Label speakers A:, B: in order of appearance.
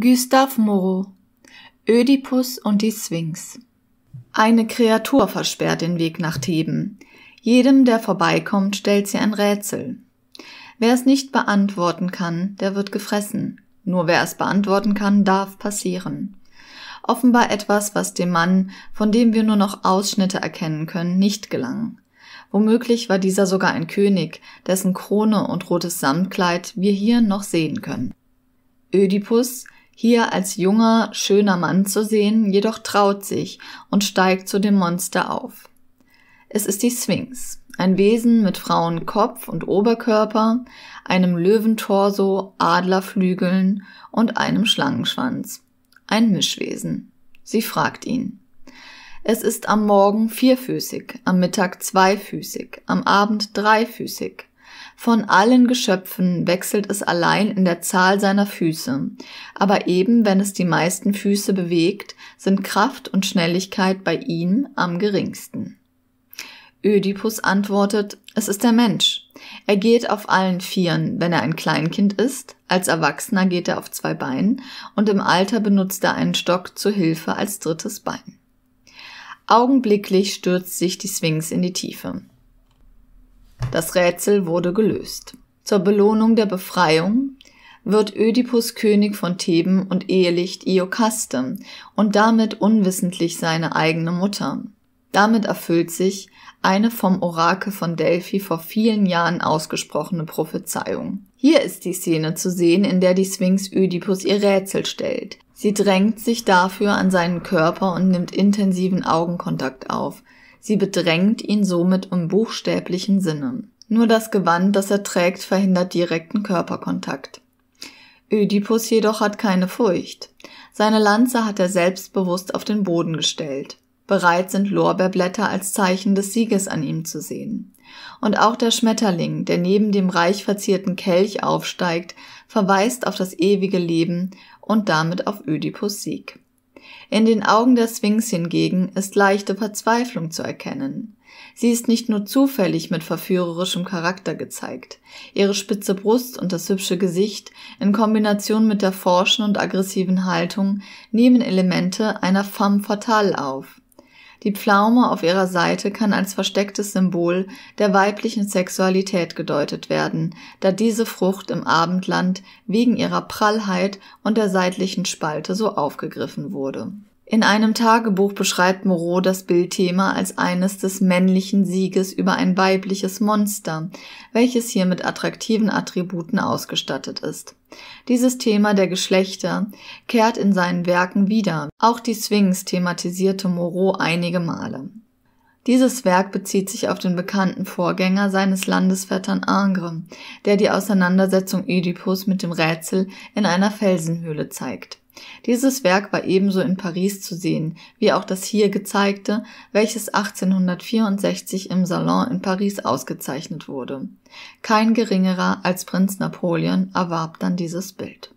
A: Gustav Moreau Ödipus und die Sphinx Eine Kreatur versperrt den Weg nach Theben. Jedem, der vorbeikommt, stellt sie ein Rätsel. Wer es nicht beantworten kann, der wird gefressen. Nur wer es beantworten kann, darf passieren. Offenbar etwas, was dem Mann, von dem wir nur noch Ausschnitte erkennen können, nicht gelang. Womöglich war dieser sogar ein König, dessen Krone und rotes Samtkleid wir hier noch sehen können. Ödipus, hier als junger, schöner Mann zu sehen, jedoch traut sich und steigt zu dem Monster auf. Es ist die Sphinx, ein Wesen mit Frauenkopf und Oberkörper, einem Löwentorso, Adlerflügeln und einem Schlangenschwanz. Ein Mischwesen. Sie fragt ihn. Es ist am Morgen vierfüßig, am Mittag zweifüßig, am Abend dreifüßig. Von allen Geschöpfen wechselt es allein in der Zahl seiner Füße, aber eben wenn es die meisten Füße bewegt, sind Kraft und Schnelligkeit bei ihm am geringsten. Ödipus antwortet, es ist der Mensch. Er geht auf allen Vieren, wenn er ein Kleinkind ist, als Erwachsener geht er auf zwei Beinen und im Alter benutzt er einen Stock zur Hilfe als drittes Bein. Augenblicklich stürzt sich die Sphinx in die Tiefe. Das Rätsel wurde gelöst. Zur Belohnung der Befreiung wird Ödipus König von Theben und Ehelicht Iokaste und damit unwissentlich seine eigene Mutter. Damit erfüllt sich eine vom Orakel von Delphi vor vielen Jahren ausgesprochene Prophezeiung. Hier ist die Szene zu sehen, in der die Sphinx Ödipus ihr Rätsel stellt. Sie drängt sich dafür an seinen Körper und nimmt intensiven Augenkontakt auf. Sie bedrängt ihn somit im buchstäblichen Sinne. Nur das Gewand, das er trägt, verhindert direkten Körperkontakt. Ödipus jedoch hat keine Furcht. Seine Lanze hat er selbstbewusst auf den Boden gestellt. Bereit sind Lorbeerblätter als Zeichen des Sieges an ihm zu sehen. Und auch der Schmetterling, der neben dem reich verzierten Kelch aufsteigt, verweist auf das ewige Leben und damit auf Ödipus Sieg. In den Augen der Sphinx hingegen ist leichte Verzweiflung zu erkennen. Sie ist nicht nur zufällig mit verführerischem Charakter gezeigt. Ihre spitze Brust und das hübsche Gesicht in Kombination mit der forschen und aggressiven Haltung nehmen Elemente einer femme fatale auf. Die Pflaume auf ihrer Seite kann als verstecktes Symbol der weiblichen Sexualität gedeutet werden, da diese Frucht im Abendland wegen ihrer Prallheit und der seitlichen Spalte so aufgegriffen wurde in einem Tagebuch beschreibt Moreau das Bildthema als eines des männlichen Sieges über ein weibliches Monster, welches hier mit attraktiven Attributen ausgestattet ist. Dieses Thema der Geschlechter kehrt in seinen Werken wieder. Auch die Sphinx thematisierte Moreau einige Male. Dieses Werk bezieht sich auf den bekannten Vorgänger seines Landesvettern Angre, der die Auseinandersetzung Oedipus mit dem Rätsel in einer Felsenhöhle zeigt. Dieses Werk war ebenso in Paris zu sehen, wie auch das hier gezeigte, welches 1864 im Salon in Paris ausgezeichnet wurde. Kein geringerer als Prinz Napoleon erwarb dann dieses Bild